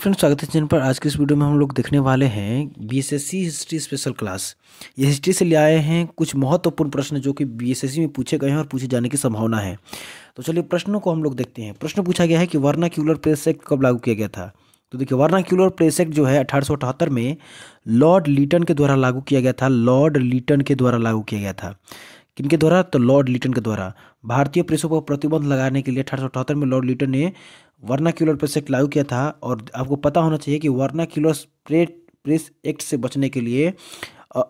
friends स्वागत है channel पर आज के इस वीडियो में हम लोग देखने वाले हैं बीएसएससी हिस्ट्री स्पेशल क्लास ये हिस्ट्री से ले आए हैं कुछ महत्वपूर्ण प्रश्न जो कि बीएसएससी में पूछे गए हैं और पूछे जाने की संभावना है तो चलिए प्रश्नों को हम लोग देखते हैं प्रश्न पूछा गया है कि वर्ना क्यूलर प्रेस एक्ट कब लागू किया गया था तो देखिए वर्ना क्यूलर प्रेस एक्ट जो है अठारह में लॉर्ड लीटन के द्वारा लागू किया गया था लॉर्ड लीटन के द्वारा लागू किया गया था किनके द्वारा तो लॉर्ड लिटन के द्वारा भारतीय प्रेसों पर प्रतिबंध लगाने के लिए अठारह में लॉर्ड लिटन ने वर्ना क्यूलर प्रेस एक्ट लागू किया था और आपको पता होना चाहिए कि वर्ना क्यूलर प्रेस एक्ट से बचने के लिए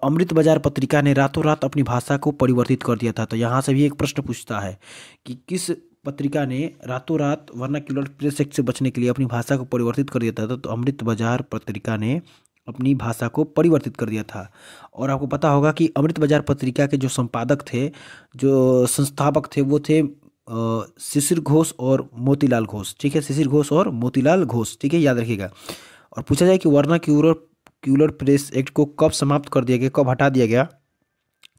अमृत बाजार पत्रिका ने रातों रात अपनी भाषा को परिवर्तित कर दिया था तो यहाँ से भी एक प्रश्न पूछता है कि किस पत्रिका ने रातों रात वर्ना क्यूलर प्रेस एक्ट से बचने के लिए अपनी भाषा को परिवर्तित कर दिया था तो, तो अमृत बाजार पत्रिका ने अपनी भाषा को परिवर्तित कर दिया था और आपको पता होगा कि अमृत बाजार पत्रिका के जो संपादक थे जो संस्थापक थे वो थे शिशिर घोष और मोतीलाल घोष ठीक है शिशिर घोष और मोतीलाल घोष ठीक है याद रखिएगा और पूछा जाए कि वर्ना क्यूलर क्यूलर प्रेस एक्ट को कब समाप्त कर दिया गया कब हटा दिया गया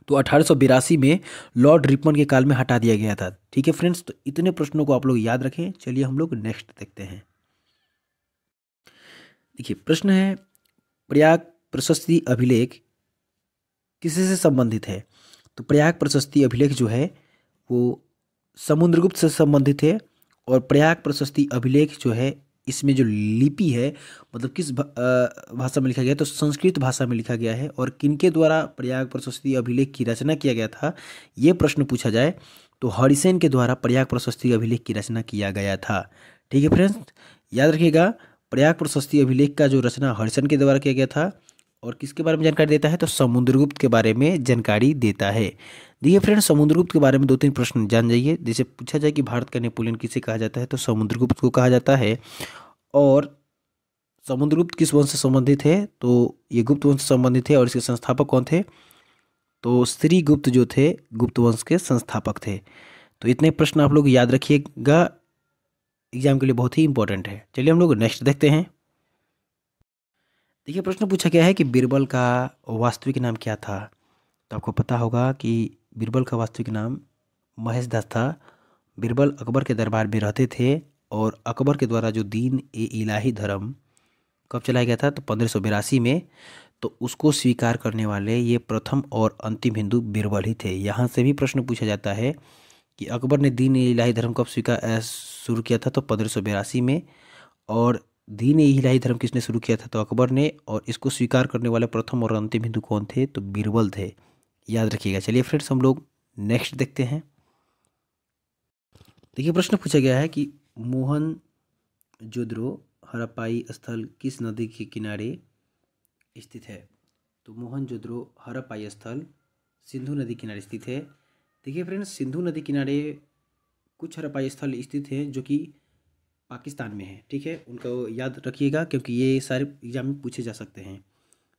तो अठारह में लॉर्ड रिपमन के काल में हटा दिया गया था ठीक है फ्रेंड्स तो इतने प्रश्नों को आप लोग याद रखें चलिए हम लोग नेक्स्ट देखते हैं देखिए प्रश्न है प्रयाग प्रशस्ति अभिलेख किसी से संबंधित है तो प्रयाग प्रशस्ति अभिलेख जो है वो समुद्रगुप्त से संबंधित है और प्रयाग प्रशस्ति अभिलेख जो है इसमें जो लिपि है मतलब किस भाषा में लिखा गया तो संस्कृत भाषा में लिखा गया है और किनके द्वारा प्रयाग प्रशस्ति अभिलेख की रचना किया गया था ये प्रश्न पूछा जाए तो हरिसेन के द्वारा प्रयाग प्रशस्ति अभिलेख की रचना किया गया था ठीक है फ्रेंड्स याद रखिएगा प्रयाग प्रशस्ति अभिलेख का जो रचना हरिशन के द्वारा किया गया था और किसके बारे में जानकारी देता है तो समुद्रगुप्त के बारे में जानकारी देता है देखिए फ्रेंड समुद्रगुप्त के बारे में दो तीन प्रश्न जान जाइए जैसे पूछा जाए कि भारत का नेपोलियन किसे कहा जाता है तो समुद्रगुप्त को कहा जाता है और समुद्रगुप्त किस वंश से संबंधित है तो ये गुप्त वंश से संबंधित है और इसके संस्थापक कौन थे तो श्रीगुप्त गुप्त जो थे गुप्त वंश के संस्थापक थे तो इतने प्रश्न आप लोग याद रखिएगा एग्जाम के लिए बहुत ही इंपॉर्टेंट है चलिए हम लोग नेक्स्ट देखते हैं देखिए प्रश्न पूछा गया है कि बीरबल का वास्तविक नाम क्या था तो आपको पता होगा कि बीरबल का वास्तविक नाम महेश दास था बीरबल अकबर के दरबार में रहते थे और अकबर के द्वारा जो दीन ए इलाही धर्म कब चलाया गया था तो पंद्रह में तो उसको स्वीकार करने वाले ये प्रथम और अंतिम हिंदू बीरबल ही थे यहाँ से भी प्रश्न पूछा जाता है कि अकबर ने दीन इलाही धर्म कब स्वीकार शुरू किया था तो पंद्रह में और दीन इलाही धर्म किसने शुरू किया था तो अकबर ने और इसको स्वीकार करने वाले प्रथम और अंतिम हिंदू कौन थे तो बीरबल थे याद रखिएगा चलिए फ्रेंड्स हम लोग नेक्स्ट देखते हैं देखिए प्रश्न पूछा गया है कि मोहन जोद्रो हड़प्पाई स्थल किस नदी के किनारे स्थित है तो मोहन जोद्रो हड़प्पाई स्थल सिंधु नदी किनारे स्थित है देखिए फ्रेंड्स सिंधु नदी किनारे कुछ हरपाई स्थल स्थित हैं जो कि पाकिस्तान में है ठीक है उनका याद रखिएगा क्योंकि ये सारे एग्जाम में पूछे जा सकते हैं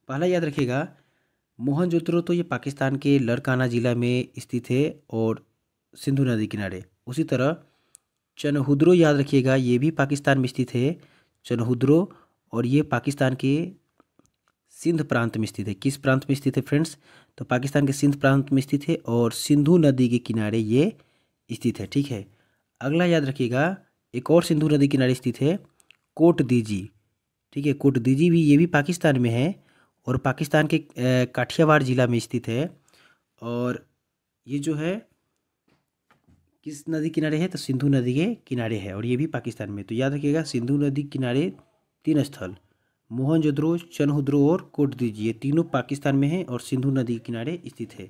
पहला याद रखिएगा मोहनजोतरो तो ये पाकिस्तान के लड़काना ज़िला में स्थित है और सिंधु नदी किनारे उसी तरह चनहुद्रो याद रखिएगा ये भी पाकिस्तान में स्थित है चनहुद्रो और ये पाकिस्तान के सिंध प्रांत में स्थित है किस प्रांत में स्थित है फ्रेंड्स तो पाकिस्तान के सिंध प्रांत में स्थित है और सिंधु नदी के किनारे ये स्थित है ठीक है अगला याद रखिएगा एक और सिंधु नदी किनारे स्थित है कोट दीजी ठीक है कोट दीजी भी ये भी पाकिस्तान में है और पाकिस्तान के काठियावाड़ ज़िला में स्थित है और ये जो है किस नदी किनारे है तो सिंधु नदी के किनारे है और ये भी पाकिस्तान में तो याद रखिएगा सिंधु नदी किनारे तीन स्थल मोहनजोदड़ो चनहुद्रो और कोट दीजिए तीनों पाकिस्तान में हैं और सिंधु नदी के किनारे स्थित है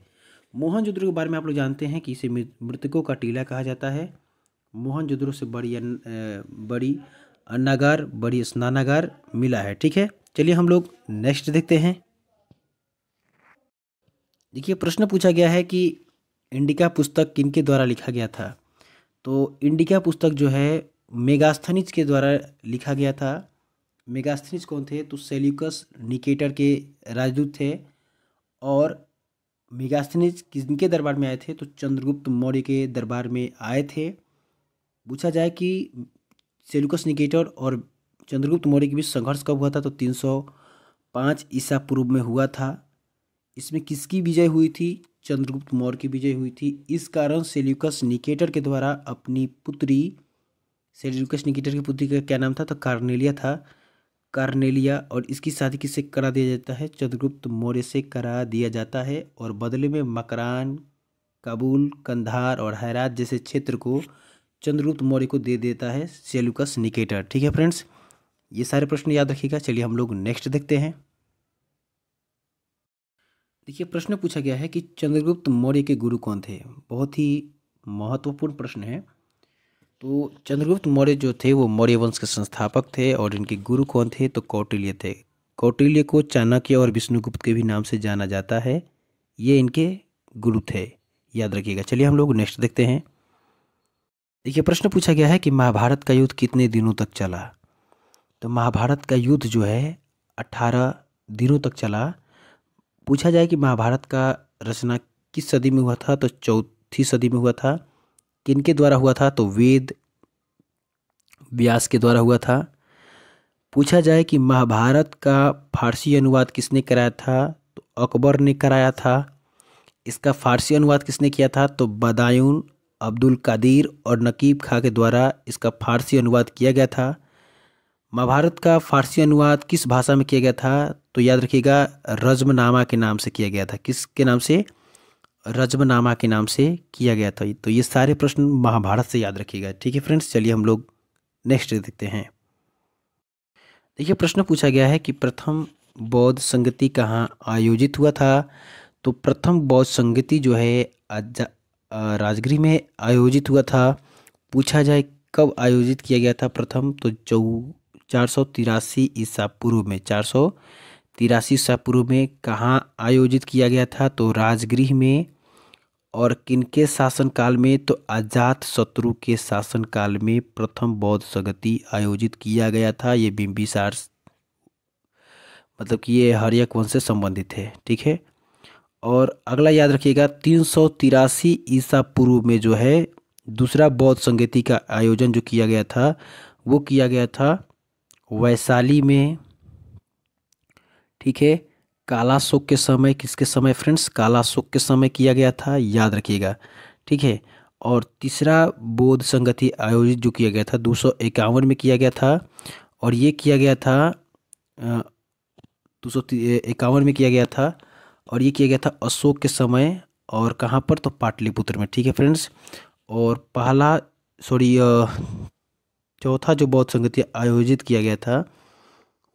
मोहनजोदड़ो के बारे में आप लोग जानते हैं कि इसे मृतकों का टीला कहा जाता है मोहनजोदड़ो से बड़ी अन, बड़ी अन्नागार बड़ी स्नानागार मिला है ठीक है चलिए हम लोग नेक्स्ट देखते हैं देखिए प्रश्न पूछा गया है कि इंडिका पुस्तक किनके द्वारा लिखा गया था तो इंडिका पुस्तक जो है मेगास्थनिज के द्वारा लिखा गया था मेगास्थनीज कौन थे तो सेल्यूकस निकेटर के राजदूत थे और मेगास्थनीज किनके दरबार में आए थे तो चंद्रगुप्त मौर्य के दरबार में आए थे पूछा जाए कि सेल्यूकस निकेटर और चंद्रगुप्त मौर्य के बीच संघर्ष कब हुआ था तो तीन सौ पाँच ईसा पूर्व में हुआ था इसमें किसकी विजय हुई थी चंद्रगुप्त मौर्य की विजय हुई थी इस कारण सेल्यूकस निकेटर के द्वारा अपनी पुत्री सेल्यूकस निकेटर की पुत्री का क्या नाम था तो कार्नेलिया था कार्नेलिया और इसकी शादी किससे करा दिया जाता है चंद्रगुप्त मौर्य से करा दिया जाता है और बदले में मकरान काबुल कंधार और हैरात जैसे क्षेत्र को चंद्रगुप्त मौर्य को दे देता है सेलुकस निकेटर ठीक है फ्रेंड्स ये सारे प्रश्न याद रखिएगा चलिए हम लोग नेक्स्ट देखते हैं देखिए प्रश्न पूछा गया है कि चंद्रगुप्त मौर्य के गुरु कौन थे बहुत ही महत्वपूर्ण प्रश्न है तो चंद्रगुप्त मौर्य जो थे वो मौर्य वंश के संस्थापक थे और इनके गुरु कौन थे तो कौटिल्य थे कौटिल्य को चाणक्य और विष्णुगुप्त के भी नाम से जाना जाता है ये इनके गुरु थे याद रखिएगा चलिए हम लोग नेक्स्ट देखते हैं देखिए प्रश्न पूछा गया है कि महाभारत का युद्ध कितने दिनों तक चला तो महाभारत का युद्ध जो है अट्ठारह दिनों तक चला पूछा जाए कि महाभारत का रचना किस सदी में हुआ था तो चौथी सदी में हुआ था किन के द्वारा हुआ था तो वेद व्यास के द्वारा हुआ था पूछा जाए कि महाभारत का फारसी अनुवाद किसने कराया था तो अकबर ने कराया था इसका फारसी अनुवाद किसने किया था तो बदायून अब्दुल कादिर और नकीब खां के द्वारा इसका फारसी अनुवाद किया गया था महाभारत का फारसी अनुवाद किस भाषा में किया गया था तो याद रखिएगा रजमनामा के नाम से किया गया था किसके नाम से रजबनामा के नाम से किया गया था तो ये सारे प्रश्न महाभारत से याद रखिएगा ठीक है फ्रेंड्स चलिए हम लोग नेक्स्ट देखते हैं देखिए प्रश्न पूछा गया है कि प्रथम बौद्ध संगति कहाँ आयोजित हुआ था तो प्रथम बौद्ध संगति जो है राजगृह में आयोजित हुआ था पूछा जाए कब आयोजित किया गया था प्रथम तो चौ चार सौ तिरासी ईसा पूर्व में चार सौ तिरासी ईसा पूर्व में कहाँ आयोजित किया गया था तो राजगृह में और किनके शासनकाल में तो अजात शत्रु के शासनकाल में प्रथम बौद्ध संगति आयोजित किया गया था ये बिम्बिसार मतलब कि ये हरियक वंश से संबंधित है ठीक है और अगला याद रखिएगा तीन सौ तिरासी ईसा पूर्व में जो है दूसरा बौद्ध संगति का आयोजन जो किया गया था वो किया गया था वैशाली में ठीक है काला शोक के समय किसके समय फ्रेंड्स काला शोक के समय किया गया था याद रखिएगा ठीक है और तीसरा बोध संगति आयोजित जो किया गया था दो में किया गया था और ये किया गया था दो सौ इक्यावन में किया गया था और ये किया गया था अशोक के समय और कहाँ पर तो पाटलिपुत्र में ठीक है फ्रेंड्स और पहला सॉरी चौथा जो बौद्ध संगति आयोजित किया गया था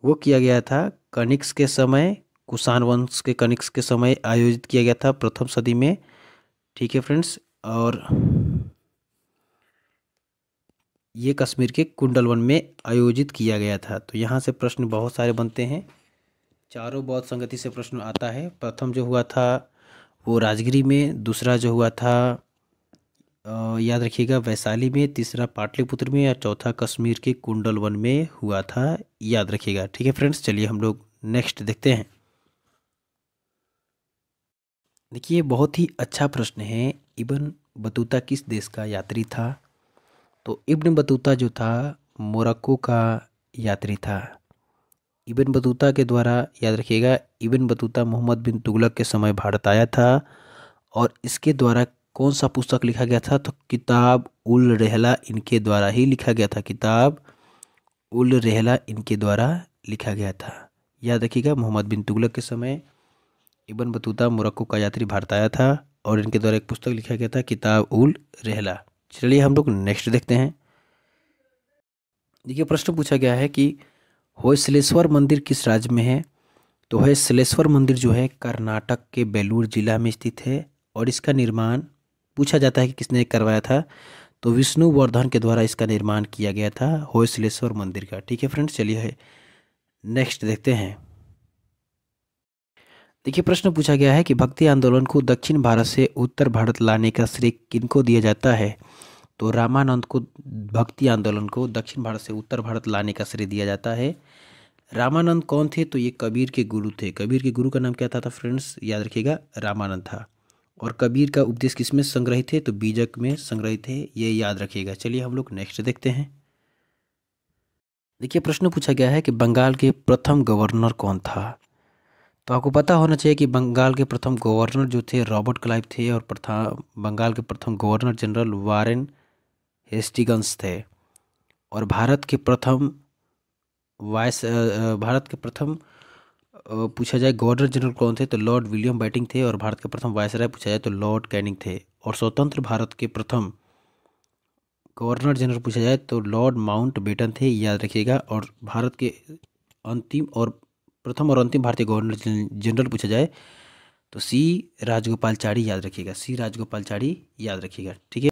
वो किया गया था कनिक्स के समय कुषाण वंश के कनिक्स के समय आयोजित किया गया था प्रथम सदी में ठीक है फ्रेंड्स और ये कश्मीर के कुंडलवन में आयोजित किया गया था तो यहाँ से प्रश्न बहुत सारे बनते हैं चारों बौद्ध संगति से प्रश्न आता है प्रथम जो हुआ था वो राजगिरी में दूसरा जो हुआ था याद रखिएगा वैशाली में तीसरा पाटलिपुत्र में और चौथा कश्मीर के कुंडलवन में हुआ था याद रखिएगा ठीक है फ्रेंड्स चलिए हम लोग नेक्स्ट देखते हैं देखिए बहुत ही अच्छा प्रश्न है इबन बतूता किस देश का यात्री था तो इब्न बतूता जो था मोरक्को का यात्री था इबन बतूता के द्वारा याद रखिएगा इबन बतूता मोहम्मद बिन तुगलक के समय भारत आया था और इसके द्वारा कौन सा पुस्तक लिखा गया था तो किताब उल रहला इनके द्वारा ही लिखा गया था किताब उल रहला इनके द्वारा लिखा गया था याद रखिएगा मोहम्मद बिन तुगलक के समय इबन बतूता मोरक्को का यात्री भारत आया था और इनके द्वारा एक पुस्तक लिखा गया था किताब उल रेहला चलिए हम लोग नेक्स्ट देखते हैं देखिए प्रश्न पूछा गया है कि सलेश्वर मंदिर किस राज्य में है तो सलेश्वर मंदिर जो है कर्नाटक के बेलूर जिला में स्थित है और इसका निर्माण पूछा जाता है कि किसने करवाया था तो विष्णुवर्धन के द्वारा इसका निर्माण किया गया था होयसलेश्वर मंदिर का ठीक है फ्रेंड्स चलिए नेक्स्ट देखते हैं देखिए प्रश्न पूछा गया है कि भक्ति आंदोलन को दक्षिण भारत से उत्तर भारत लाने का श्रेय किनको दिया जाता है तो रामानंद को भक्ति आंदोलन को दक्षिण भारत से उत्तर भारत लाने का श्रेय दिया जाता है रामानंद कौन थे तो ये कबीर के गुरु थे कबीर के गुरु का नाम क्या था, था फ्रेंड्स याद रखिएगा रामानंद था और कबीर का उपदेश किस में संग्रहित थे तो बीजक में संग्रहित है ये याद रखिएगा चलिए हम लोग नेक्स्ट देखते हैं देखिए प्रश्न पूछा गया है कि बंगाल के प्रथम गवर्नर कौन था तो आपको पता होना चाहिए कि बंगाल के प्रथम गवर्नर जो थे रॉबर्ट क्लाइव थे और प्रथम बंगाल के प्रथम गवर्नर जनरल वारेन हेस्टिगंस थे और भारत के प्रथम वाइस भारत के प्रथम पूछा जाए गवर्नर जनरल कौन थे तो लॉर्ड विलियम बैटिंग थे और भारत के प्रथम वायसराय पूछा जाए तो लॉर्ड कैनिंग थे और स्वतंत्र भारत के प्रथम गवर्नर जनरल पूछा जाए तो लॉर्ड माउंट बेटन थे याद रखिएगा और भारत के अंतिम और प्रथम और अंतिम भारतीय गवर्नर जनरल पूछा जाए तो सी राजगोपाल चाड़ी याद रखिएगा सी राजगोपाल चाड़ी याद रखिएगा ठीक है